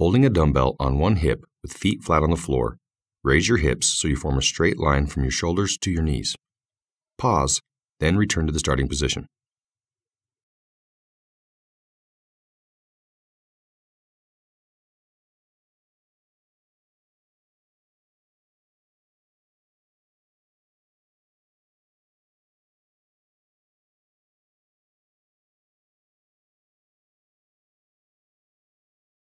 Holding a dumbbell on one hip with feet flat on the floor, raise your hips so you form a straight line from your shoulders to your knees. Pause, then return to the starting position.